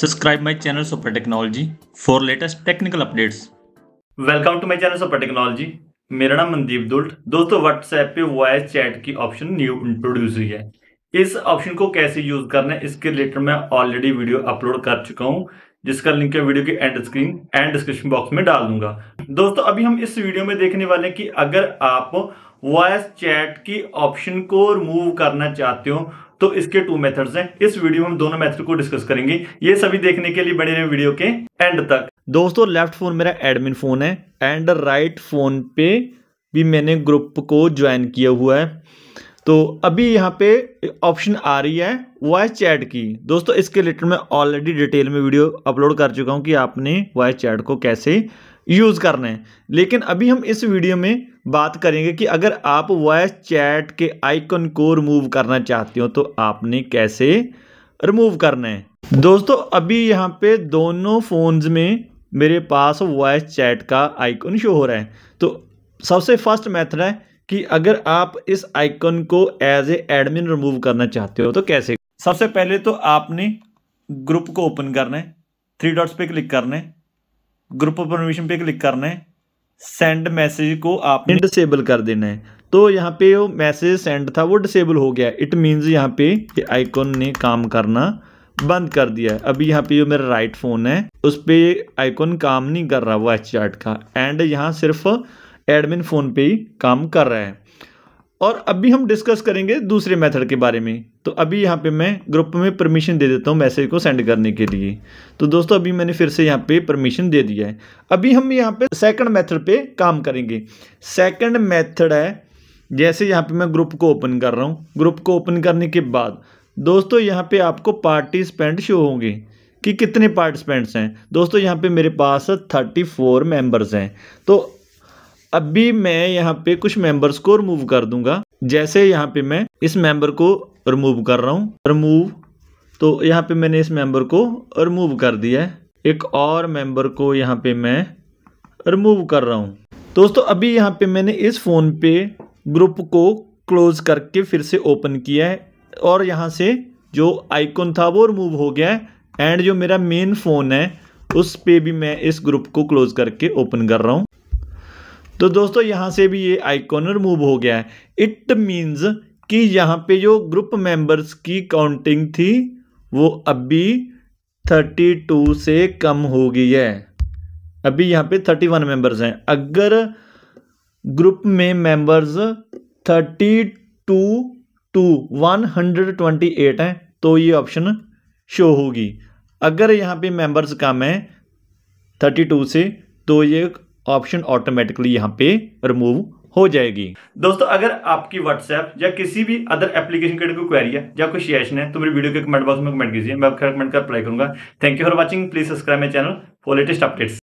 subscribe my channel super technology for latest technical updates welcome to my channel super technology मेरा नाम मनदीप दुल्ट दोस्तों WhatsApp पे voice chat की option new introduce हुई है इस ऑप्शन को कैसे यूज करना है इसके रिलेटेड मैं ऑलरेडी वीडियो अपलोड कर चुका हूँ जिसका लिंक है वीडियो के end screen and description box में डाल दूंगा दोस्तों अभी हम इस वीडियो में देखने वाले हैं कि अगर आप वॉइस चैट की ऑप्शन को रिमूव करना चाहते हो तो इसके टू मेथड्स हैं इस वीडियो में हम दोनों मेथड को डिस्कस करेंगे ये सभी देखने के लिए बने रहे वीडियो के एंड तक दोस्तों लेफ्ट फोन मेरा एडमिन फोन है एंड राइट फोन पे भी मैंने ग्रुप को ज्वाइन किया हुआ है तो अभी यहाँ पे ऑप्शन आ रही है वॉइस चैट की दोस्तों इसके रिलेटेड मैं ऑलरेडी डिटेल में वीडियो अपलोड कर चुका हूँ कि आपने वॉइस चैट को कैसे यूज़ करना है लेकिन अभी हम इस वीडियो में बात करेंगे कि अगर आप वॉइस चैट के आइकन को रिमूव करना चाहते हो तो आपने कैसे रिमूव करना है दोस्तों अभी यहाँ पे दोनों फ़ोन्स में मेरे पास वॉइस चैट का आइकन शो हो रहा है तो सबसे फर्स्ट मेथड है कि अगर आप इस आइकन को एज ए एडमिन रिमूव करना चाहते हो तो कैसे सबसे पहले तो आपने ग्रुप को ओपन करना है थ्री डॉट्स पे क्लिक करना है ग्रुप परमिशन पे क्लिक करना है सेंड मैसेज को आपने डिसेबल कर देना है तो यहाँ पे वो मैसेज सेंड था वो डिसेबल हो गया इट मीन्स यहाँ पे कि आइकॉन ने काम करना बंद कर दिया है अभी यहाँ पे जो मेरा राइट फ़ोन है उस पर आइकॉन काम नहीं कर रहा वो एच चार्ट का एंड यहाँ सिर्फ एडमिन फ़ोन पे ही काम कर रहा है और अभी हम डिस्कस करेंगे दूसरे मेथड के बारे में तो अभी यहाँ पे मैं ग्रुप में परमिशन दे देता हूँ मैसेज को सेंड करने के लिए तो दोस्तों अभी मैंने फिर से यहाँ पे परमिशन दे दिया है अभी हम यहाँ पे सेकंड मेथड पे काम करेंगे सेकंड मेथड है जैसे यहाँ पे मैं ग्रुप को ओपन कर रहा हूँ ग्रुप को ओपन करने के बाद दोस्तों यहाँ पर आपको पार्टिसपेंट शो होंगे कि कितने पार्टिसिपेंट्स हैं दोस्तों यहाँ पे मेरे पास थर्टी फोर मेम्बर्स हैं तो अब भी मैं यहाँ पे कुछ मेंबर्स को रिमूव कर दूंगा जैसे यहाँ पे मैं इस मेंबर को रिमूव कर रहा हूँ रिमूव तो यहाँ पे मैंने इस मेंबर को रिमूव कर दिया है एक और मेंबर को यहाँ पे मैं रिमूव कर रहा हूँ दोस्तों अभी यहाँ पे मैंने इस फ़ोन पे ग्रुप को क्लोज़ करके फिर से ओपन किया है और यहाँ से जो आइकन था वो रिमूव हो गया है एंड जो मेरा मेन फ़ोन है उस पे भी मैं इस ग्रुप को क्लोज़ करके ओपन कर रहा हूँ तो दोस्तों यहाँ से भी ये आइकॉन रिमूव हो गया है इट मीन्स कि यहाँ पे जो ग्रुप मेंबर्स की काउंटिंग थी वो अभी थर्टी टू से कम हो गई है अभी यहाँ पे थर्टी वन मेम्बर्स हैं अगर ग्रुप में members thirty two to one hundred twenty eight हैं तो ये ऑप्शन शो होगी अगर यहाँ पे मेंबर्स कम हैं थर्टी टू से तो ये ऑप्शन ऑटोमेटिकली यहाँ पे रिमूव हो जाएगी दोस्तों अगर आपकी व्हाट्सएप या किसी भी अदर एप्लीकेशन के कोई क्वेरी है या कोई सजेशन है तो मेरी वीडियो के कमेंट बॉक्स में कमेंट कीजिए मैं आपका कमेंट का अप्लाई करूंगा thank you for watching please subscribe my channel for latest updates